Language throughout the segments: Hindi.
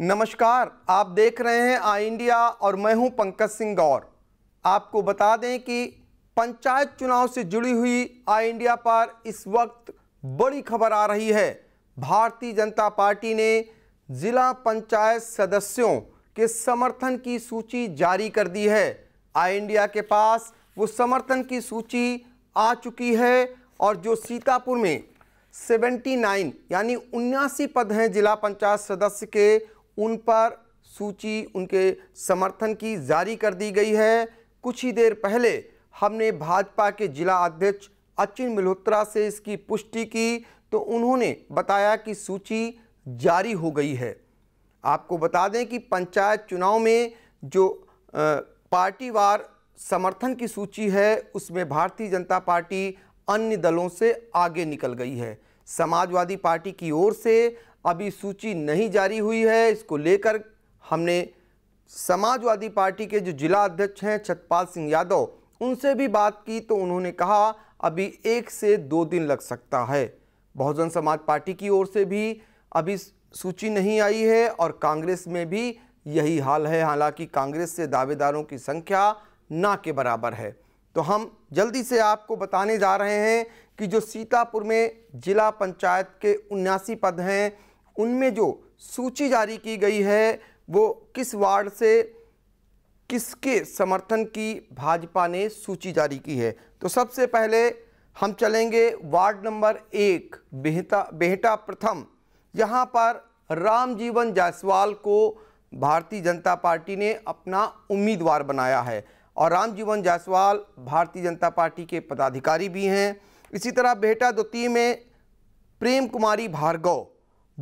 नमस्कार आप देख रहे हैं आई इंडिया और मैं हूं पंकज सिंह गौर आपको बता दें कि पंचायत चुनाव से जुड़ी हुई आई इंडिया पर इस वक्त बड़ी खबर आ रही है भारतीय जनता पार्टी ने जिला पंचायत सदस्यों के समर्थन की सूची जारी कर दी है आई इंडिया के पास वो समर्थन की सूची आ चुकी है और जो सीतापुर में 79 यानी उन्यासी पद हैं जिला पंचायत सदस्य के उन पर सूची उनके समर्थन की जारी कर दी गई है कुछ ही देर पहले हमने भाजपा के जिला अध्यक्ष अचिन मल्होत्रा से इसकी पुष्टि की तो उन्होंने बताया कि सूची जारी हो गई है आपको बता दें कि पंचायत चुनाव में जो पार्टीवार समर्थन की सूची है उसमें भारतीय जनता पार्टी अन्य दलों से आगे निकल गई है समाजवादी पार्टी की ओर से अभी सूची नहीं जारी हुई है इसको लेकर हमने समाजवादी पार्टी के जो जिला अध्यक्ष हैं छतपाल सिंह यादव उनसे भी बात की तो उन्होंने कहा अभी एक से दो दिन लग सकता है बहुजन समाज पार्टी की ओर से भी अभी सूची नहीं आई है और कांग्रेस में भी यही हाल है हालांकि कांग्रेस से दावेदारों की संख्या ना के बराबर है तो हम जल्दी से आपको बताने जा रहे हैं कि जो सीतापुर में जिला पंचायत के उन्यासी पद हैं उनमें जो सूची जारी की गई है वो किस वार्ड से किसके समर्थन की भाजपा ने सूची जारी की है तो सबसे पहले हम चलेंगे वार्ड नंबर एक बेहता बेहटा प्रथम यहाँ पर रामजीवन जायसवाल को भारतीय जनता पार्टी ने अपना उम्मीदवार बनाया है और रामजीवन जायसवाल भारतीय जनता पार्टी के पदाधिकारी भी हैं इसी तरह बेहटा द्वितीय में प्रेम कुमारी भार्गव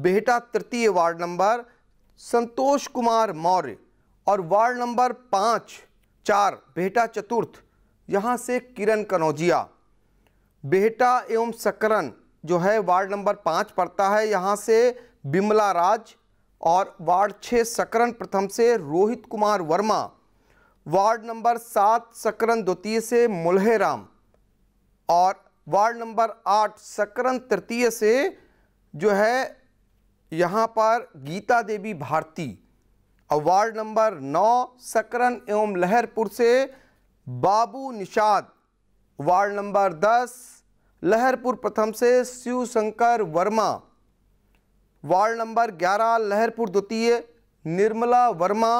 बेहटा तृतीय वार्ड नंबर संतोष कुमार मौर्य और वार्ड नंबर पाँच चार बेहटा चतुर्थ यहाँ से किरण कनौजिया बेहटा एवं सकरन जो है वार्ड नंबर पाँच पड़ता है यहाँ से बिमला राज और वार्ड छः सकरन प्रथम से रोहित कुमार वर्मा वार्ड नंबर सात सकरन द्वितीय से मुल्हे राम और वार्ड नंबर आठ सकरन तृतीय से जो है यहाँ पर गीता देवी भारती और वार्ड नंबर नौ सकरन एवं लहरपुर से बाबू निषाद वार्ड नंबर दस लहरपुर प्रथम से शिव शंकर वर्मा वार्ड नंबर ग्यारह लहरपुर द्वितीय निर्मला वर्मा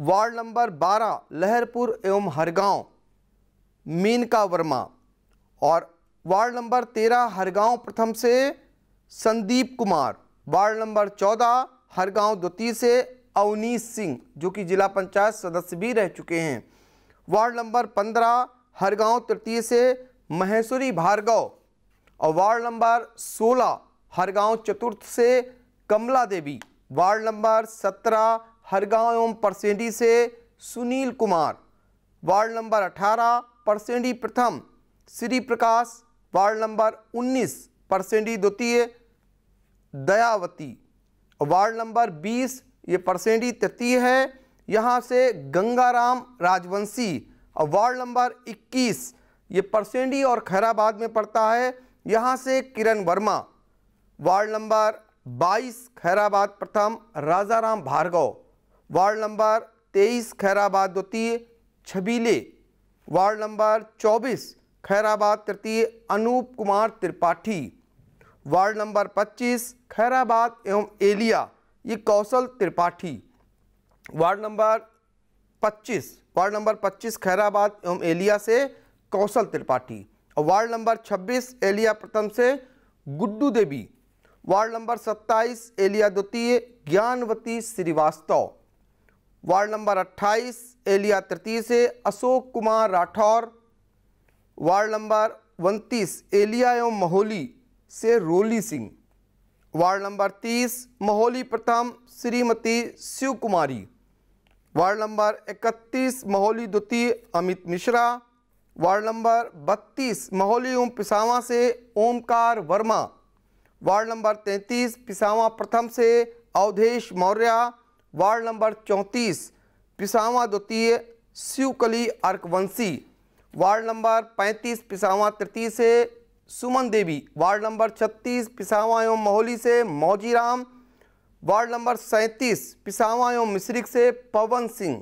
वार्ड नंबर बारह लहरपुर एवं हरगांव मीनका वर्मा और वार्ड नंबर तेरह हरगांव प्रथम से संदीप कुमार वार्ड नंबर चौदह गांव द्वितीय से अवनीश सिंह जो कि जिला पंचायत सदस्य भी रह चुके हैं वार्ड नंबर पंद्रह गांव तृतीय से महेश्वरी भार्गव और वार्ड नंबर सोलह गांव चतुर्थ से कमला देवी वार्ड नंबर सत्रह गांव एवं परसेंडी से सुनील कुमार वार्ड नंबर अठारह परसेंडी प्रथम श्री प्रकाश वार्ड नंबर उन्नीस परसेंडी द्वितीय दयावती वार्ड नंबर 20 ये परसेंटी तृतीय है यहाँ से गंगाराम राजवंशी और वार्ड नंबर 21 ये परसेंडी और खैराबाद में पड़ता है यहाँ से किरण वर्मा वार्ड नंबर 22 खैराबाद प्रथम राजाराम भार्गव वार्ड नंबर 23 खैराबाद द्वितीय छबीले वार्ड नंबर 24 खैराबाद तृतीय अनूप कुमार त्रिपाठी वार्ड नंबर 25 खैराबाद एवं एलिया ये Kaushal Tripathi ward number 25 ward number 25 Khairabad एवं एलिया से कौशल त्रिपाठी और वार्ड नंबर 26 एलिया प्रथम से गुड्डू देवी वार्ड नंबर 27 एलिया द्वितीय ज्ञानवती श्रीवास्तव वार्ड नंबर 28 एलिया तृतीय से अशोक कुमार राठौर वार्ड नंबर उनतीस एलिया एवं महोली से रोली सिंह वार्ड नंबर तीस महोली प्रथम श्रीमती शिव कुमारी वार्ड नंबर इकतीस महोली द्वितीय अमित मिश्रा वार्ड नंबर बत्तीस महोली ओम पिसावा से ओमकार वर्मा वार्ड नंबर तैंतीस पिसावा प्रथम से अवधेश मौर्य वार्ड नंबर चौंतीस पिसावा द्वितीय शिवकली अर्कवंशी वार्ड नंबर पैंतीस पिसावा तृतीय से सुमन देवी वार्ड नंबर 36 पिसावा एवं मोहली से मौजीराम वार्ड नंबर 37 पिसावा एवं मिश्रिक से पवन सिंह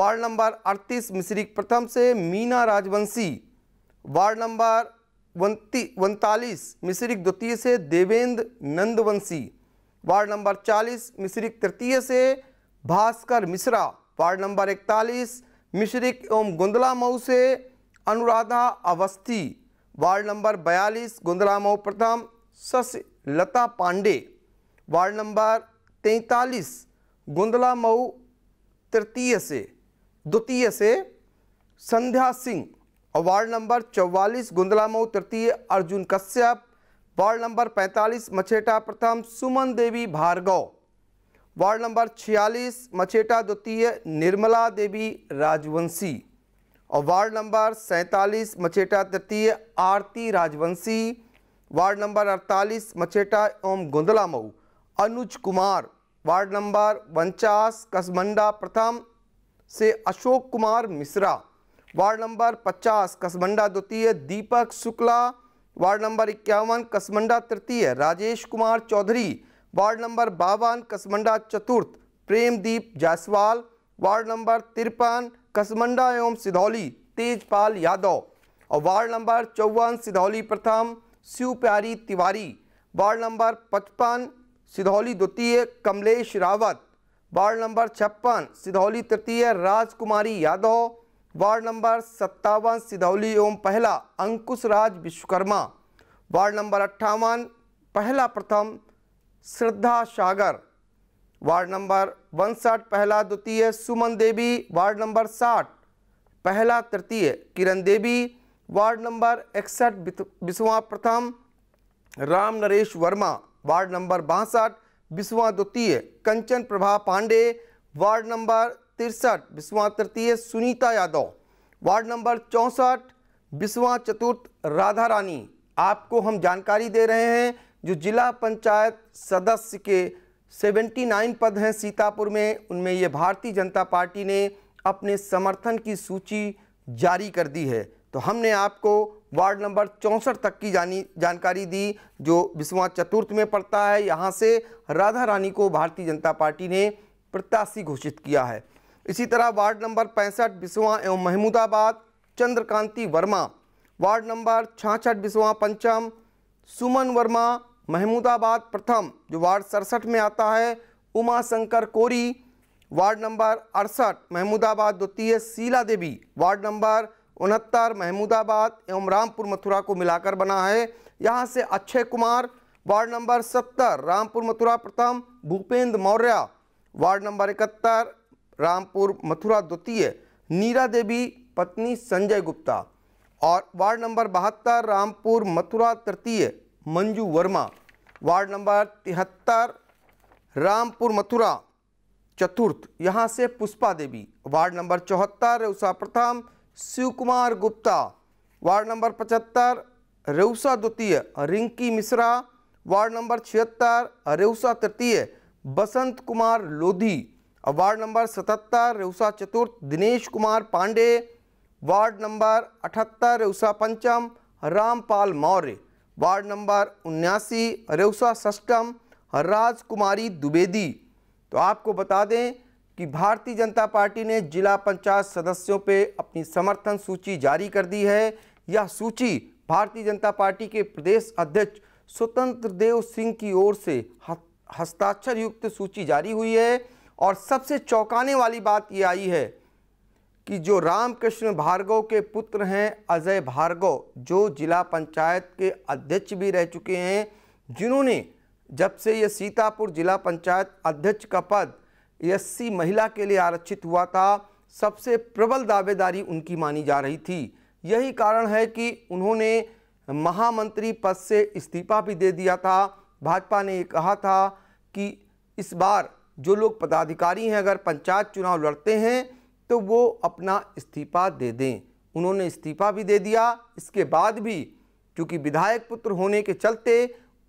वार्ड नंबर 38 मिश्रिक प्रथम से मीना राजवंशी वार्ड नंबर उनतालीस मिश्रिक द्वितीय से देवेंद्र नंदवंशी वार्ड नंबर 40 मिश्रिक तृतीय से भास्कर मिश्रा वार्ड नंबर 41 मिश्रिक एवं गुंदला मऊ से अनुराधा अवस्थी वार्ड नंबर बयालीस गुंदराम प्रथम शशि लता पांडे वार्ड नंबर गुंदला मऊ तृतीय से द्वितीय से संध्या सिंह और वार्ड नंबर चौवालीस गुंदला मऊ तृतीय अर्जुन कश्यप वार्ड नंबर पैंतालीस मछेटा प्रथम सुमन देवी भार्गव वार्ड नंबर छियालीस मछेटा द्वितीय निर्मला देवी राजवंशी और वार्ड नंबर सैंतालीस मछेटा तृतीय आरती राजवंशी वार्ड नंबर अड़तालीस मचेटा ओम गोंदला मऊ अनुज कुमार वार्ड नंबर उनचास कसमंडा प्रथम से अशोक कुमार मिश्रा वार्ड नंबर पचास कसमंडा द्वितीय दीपक शुक्ला वार्ड नंबर इक्यावन कसमंडा तृतीय राजेश कुमार चौधरी वार्ड नंबर बावन कसमंडा चतुर्थ प्रेमदीप जायसवाल वार्ड नंबर तिरपन कसमंडा एवं सिधौली तेजपाल यादव और वार्ड नंबर चौवन सिधौली प्रथम शिव प्यारी तिवारी वार्ड नंबर पचपन सिधौली द्वितीय कमलेश रावत वार्ड नंबर छप्पन सिधौली तृतीय राजकुमारी यादव वार्ड नंबर सत्तावन सिधौली एवं पहला अंकुश राज विश्वकर्मा वार्ड नंबर अट्ठावन पहला प्रथम श्रद्धा सागर वार्ड नंबर उनसठ पहला द्वितीय सुमन देवी वार्ड नंबर साठ पहला तृतीय किरण देवी वार्ड नंबर इकसठ बिस्वा प्रथम राम नरेश वर्मा वार्ड नंबर बासठ बिस्वा द्वितीय कंचन प्रभा पांडे वार्ड नंबर तिरसठ विश्वा तृतीय सुनीता यादव वार्ड नंबर चौंसठ विश्वा चतुर्थ राधा रानी आपको हम जानकारी दे रहे हैं जो जिला पंचायत सदस्य के 79 पद हैं सीतापुर में उनमें ये भारतीय जनता पार्टी ने अपने समर्थन की सूची जारी कर दी है तो हमने आपको वार्ड नंबर चौंसठ तक की जानी जानकारी दी जो विश्वनाथ चतुर्थ में पड़ता है यहाँ से राधा रानी को भारतीय जनता पार्टी ने प्रत्याशी घोषित किया है इसी तरह वार्ड नंबर पैंसठ बिस्वा एवं महमूदाबाद चंद्रकांति वर्मा वार्ड नंबर छाछठ बिस्वा पंचम सुमन वर्मा महमूदाबाद प्रथम जो वार्ड सड़सठ में आता है उमा शंकर कोरी वार्ड नंबर अड़सठ महमूदाबाद द्वितीय शीला देवी वार्ड नंबर उनहत्तर महमूदाबाद एवं रामपुर मथुरा को मिलाकर बना है यहाँ से अक्षय कुमार वार्ड नंबर सत्तर रामपुर मथुरा प्रथम भूपेंद्र मौर्य वार्ड नंबर इकहत्तर रामपुर मथुरा द्वितीय नीरा देवी पत्नी संजय गुप्ता और वार्ड नंबर बहत्तर रामपुर मथुरा तृतीय मंजू वर्मा वार्ड नंबर तिहत्तर रामपुर मथुरा चतुर्थ यहाँ से पुष्पा देवी वार्ड नंबर चौहत्तर रेउसा प्रथम शिव कुमार गुप्ता वार्ड नंबर पचहत्तर रेउसा द्वितीय रिंकी मिश्रा वार्ड नंबर छिहत्तर रेउसा तृतीय बसंत कुमार लोधी वार्ड नंबर सतहत्तर रेउसा चतुर्थ दिनेश कुमार पांडे वार्ड नंबर अठहत्तर रेउसा पंचम रामपाल मौर्य वार्ड नंबर उन्यासी रेउसा सस्टम हर्राज कुमारी द्विवेदी तो आपको बता दें कि भारतीय जनता पार्टी ने जिला पंचायत सदस्यों पे अपनी समर्थन सूची जारी कर दी है यह सूची भारतीय जनता पार्टी के प्रदेश अध्यक्ष स्वतंत्र देव सिंह की ओर से हस्ताक्षर युक्त सूची जारी हुई है और सबसे चौंकाने वाली बात ये आई है कि जो रामकृष्ण भार्गव के पुत्र हैं अजय भार्गव जो जिला पंचायत के अध्यक्ष भी रह चुके हैं जिन्होंने जब से यह सीतापुर जिला पंचायत अध्यक्ष का पद एससी महिला के लिए आरक्षित हुआ था सबसे प्रबल दावेदारी उनकी मानी जा रही थी यही कारण है कि उन्होंने महामंत्री पद से इस्तीफा भी दे दिया था भाजपा ने ये कहा था कि इस बार जो लोग पदाधिकारी हैं अगर पंचायत चुनाव लड़ते हैं तो वो अपना इस्तीफा दे दें उन्होंने इस्तीफा भी दे दिया इसके बाद भी क्योंकि विधायक पुत्र होने के चलते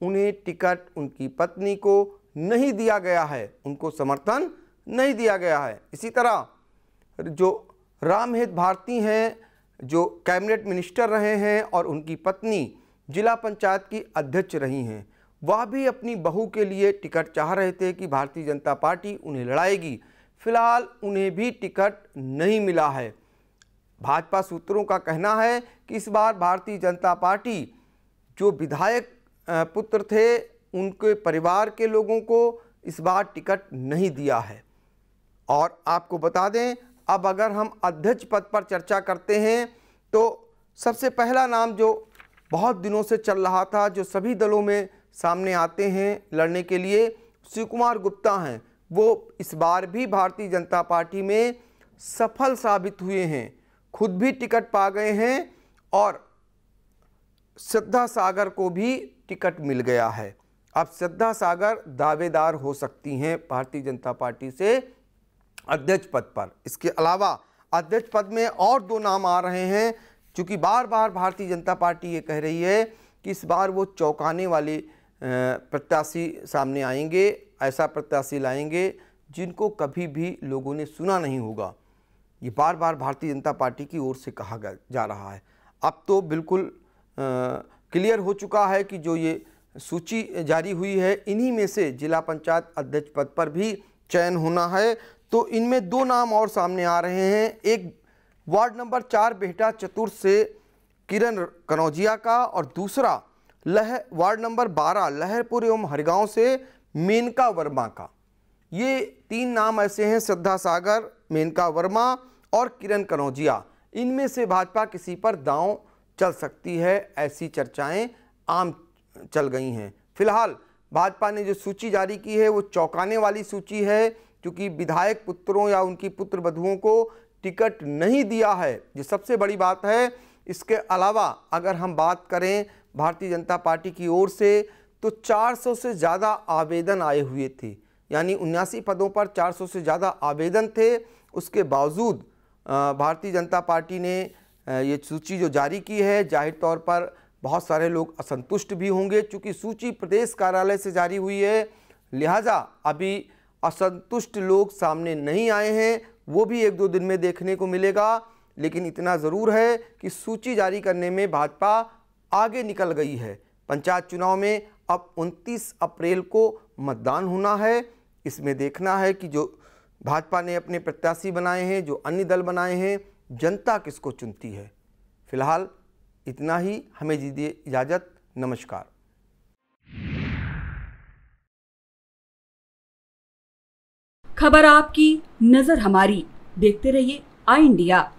उन्हें टिकट उनकी पत्नी को नहीं दिया गया है उनको समर्थन नहीं दिया गया है इसी तरह जो रामहेत भारती हैं जो कैबिनेट मिनिस्टर रहे हैं और उनकी पत्नी जिला पंचायत की अध्यक्ष रही हैं वह भी अपनी बहू के लिए टिकट चाह रहे थे कि भारतीय जनता पार्टी उन्हें लड़ाएगी फिलहाल उन्हें भी टिकट नहीं मिला है भाजपा सूत्रों का कहना है कि इस बार भारतीय जनता पार्टी जो विधायक पुत्र थे उनके परिवार के लोगों को इस बार टिकट नहीं दिया है और आपको बता दें अब अगर हम अध्यक्ष पद पर चर्चा करते हैं तो सबसे पहला नाम जो बहुत दिनों से चल रहा था जो सभी दलों में सामने आते हैं लड़ने के लिए शिव कुमार गुप्ता हैं वो इस बार भी भारतीय जनता पार्टी में सफल साबित हुए हैं खुद भी टिकट पा गए हैं और श्रद्धा सागर को भी टिकट मिल गया है अब श्रद्धा सागर दावेदार हो सकती हैं भारतीय जनता पार्टी से अध्यक्ष पद पर इसके अलावा अध्यक्ष पद में और दो नाम आ रहे हैं चूँकि बार बार भारतीय जनता पार्टी ये कह रही है कि इस बार वो चौंकाने वाले प्रत्याशी सामने आएंगे ऐसा प्रत्याशी लाएंगे जिनको कभी भी लोगों ने सुना नहीं होगा ये बार बार भारतीय जनता पार्टी की ओर से कहा जा रहा है अब तो बिल्कुल आ, क्लियर हो चुका है कि जो ये सूची जारी हुई है इन्हीं में से जिला पंचायत अध्यक्ष पद पर भी चयन होना है तो इनमें दो नाम और सामने आ रहे हैं एक वार्ड नंबर चार बेहटा चतुर्थ से किरण कनौजिया का और दूसरा लह वार्ड नंबर बारह लहरपुर एवं हरगांव से मेनका वर्मा का ये तीन नाम ऐसे हैं श्रद्धा सागर मेनका वर्मा और किरण कनौजिया इनमें से भाजपा किसी पर दांव चल सकती है ऐसी चर्चाएं आम चल गई हैं फिलहाल भाजपा ने जो सूची जारी की है वो चौंकाने वाली सूची है क्योंकि विधायक पुत्रों या उनकी पुत्र बधुओं को टिकट नहीं दिया है ये सबसे बड़ी बात है इसके अलावा अगर हम बात करें भारतीय जनता पार्टी की ओर से तो 400 से ज़्यादा आवेदन आए हुए थे यानी उन्यासी पदों पर 400 से ज़्यादा आवेदन थे उसके बावजूद भारतीय जनता पार्टी ने ये सूची जो जारी की है जाहिर तौर पर बहुत सारे लोग असंतुष्ट भी होंगे चूँकि सूची प्रदेश कार्यालय से जारी हुई है लिहाजा अभी असंतुष्ट लोग सामने नहीं आए हैं वो भी एक दो दिन में देखने को मिलेगा लेकिन इतना ज़रूर है कि सूची जारी करने में भाजपा आगे निकल गई है पंचायत चुनाव में अब 29 अप्रैल को मतदान होना है इसमें देखना है कि जो भाजपा ने अपने प्रत्याशी बनाए हैं जो अन्य दल बनाए हैं जनता किसको चुनती है फिलहाल इतना ही हमें दीजिए इजाज़त नमस्कार खबर आपकी नजर हमारी देखते रहिए आई इंडिया